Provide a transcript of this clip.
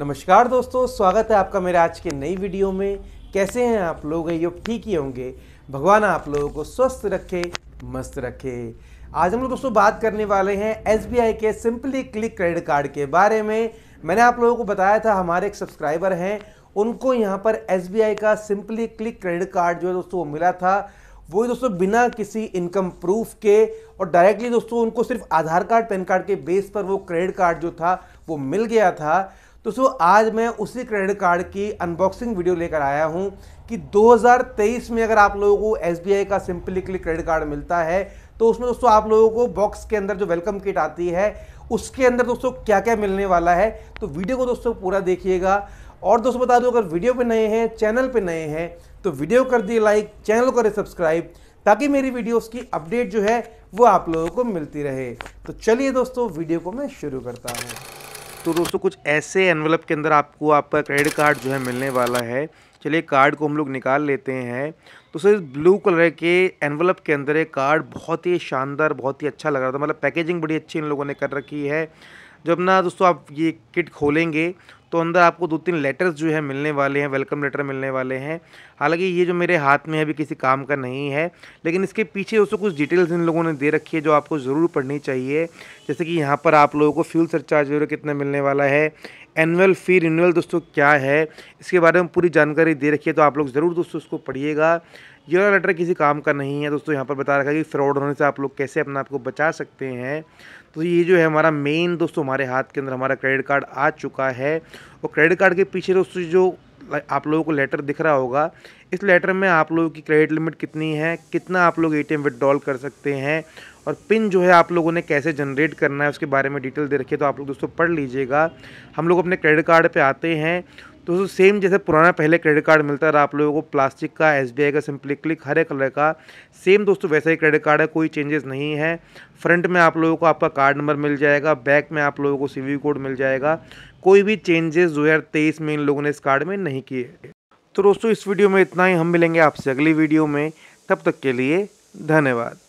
नमस्कार दोस्तों स्वागत है आपका मेरे आज के नई वीडियो में कैसे हैं आप लोग योग ठीक ही होंगे भगवान आप लोगों को स्वस्थ रखे मस्त रखे आज हम लोग दोस्तों बात करने वाले हैं एस के सिंपली क्लिक क्रेडिट कार्ड के बारे में मैंने आप लोगों को बताया था हमारे एक सब्सक्राइबर हैं उनको यहाँ पर एस का सिंपली क्लिक क्रेडिट कार्ड जो है दोस्तों वो मिला था वो दोस्तों बिना किसी इनकम प्रूफ के और डायरेक्टली दोस्तों उनको सिर्फ आधार कार्ड पैन कार्ड के बेस पर वो क्रेडिट कार्ड जो था वो मिल गया था तो सो आज मैं उसी क्रेडिट कार्ड की अनबॉक्सिंग वीडियो लेकर आया हूँ कि 2023 में अगर आप लोगों को एस का सिंपली क्लिक क्रेडिट कार्ड मिलता है तो उसमें दोस्तों आप लोगों को बॉक्स के अंदर जो वेलकम किट आती है उसके अंदर दोस्तों क्या क्या मिलने वाला है तो वीडियो को दोस्तों पूरा देखिएगा और दोस्तों बता दूँ अगर वीडियो पे नए हैं चैनल पे नए हैं तो वीडियो कर दिए लाइक चैनल करें सब्सक्राइब ताकि मेरी वीडियोस की अपडेट जो है वो आप लोगों को मिलती रहे तो चलिए दोस्तों वीडियो को मैं शुरू करता हूँ तो दोस्तों कुछ ऐसे एनवलप के अंदर आपको आपका क्रेडिट कार्ड जो है मिलने वाला है चलिए कार्ड को हम लोग निकाल लेते हैं तो सर ब्लू कलर के एनवलप के अंदर ये कार्ड बहुत ही शानदार बहुत ही अच्छा लग रहा था मतलब पैकेजिंग बड़ी अच्छी इन लोगों ने कर रखी है जब ना दोस्तों आप ये किट खोलेंगे तो अंदर आपको दो तीन लेटर्स जो है मिलने वाले हैं वेलकम लेटर मिलने वाले हैं हालांकि ये जो मेरे हाथ में है अभी किसी काम का नहीं है लेकिन इसके पीछे दोस्तों कुछ डिटेल्स इन लोगों ने दे रखी है जो आपको ज़रूर पढ़नी चाहिए जैसे कि यहाँ पर आप लोगों को फ्यूल सरचार्ज कितना मिलने वाला है एनुअल फ़ी रिन्यूअल दोस्तों क्या है इसके बारे में पूरी जानकारी दे रखी है तो आप लोग ज़रूर दोस्तों उसको पढ़िएगा ये वाला लेटर किसी काम का नहीं है दोस्तों यहाँ पर बता रखा है कि फ्रॉड होने से आप लोग कैसे अपने आप को बचा सकते हैं तो ये जो है हमारा मेन दोस्तों हमारे हाथ के अंदर हमारा क्रेडिट कार्ड आ चुका है और क्रेडिट कार्ड के पीछे दोस्तों जो आप लोगों को लेटर दिख रहा होगा इस लेटर में आप लोगों की क्रेडिट लिमिट कितनी है कितना आप लोग एटीएम विड्रॉल कर सकते हैं और पिन जो है आप लोगों ने कैसे जनरेट करना है उसके बारे में डिटेल दे रखी है तो आप लोग दोस्तों पढ़ लीजिएगा हम लोग अपने क्रेडिट कार्ड पे आते हैं दोस्तों सेम जैसे पुराना पहले क्रेडिट कार्ड मिलता था आप लोगों को प्लास्टिक का एस का सिंपली क्लिक हरे कलर का सेम दोस्तों वैसा ही क्रेडिट कार्ड है कोई चेंजेस नहीं है फ्रंट में आप लोगों को आपका कार्ड नंबर मिल जाएगा बैक में आप लोगों को सी कोड मिल जाएगा कोई भी चेंजेस दो में इन लोगों ने इस कार्ड में नहीं किए तो दोस्तों इस वीडियो में इतना ही हम मिलेंगे आपसे अगली वीडियो में तब तक के लिए धन्यवाद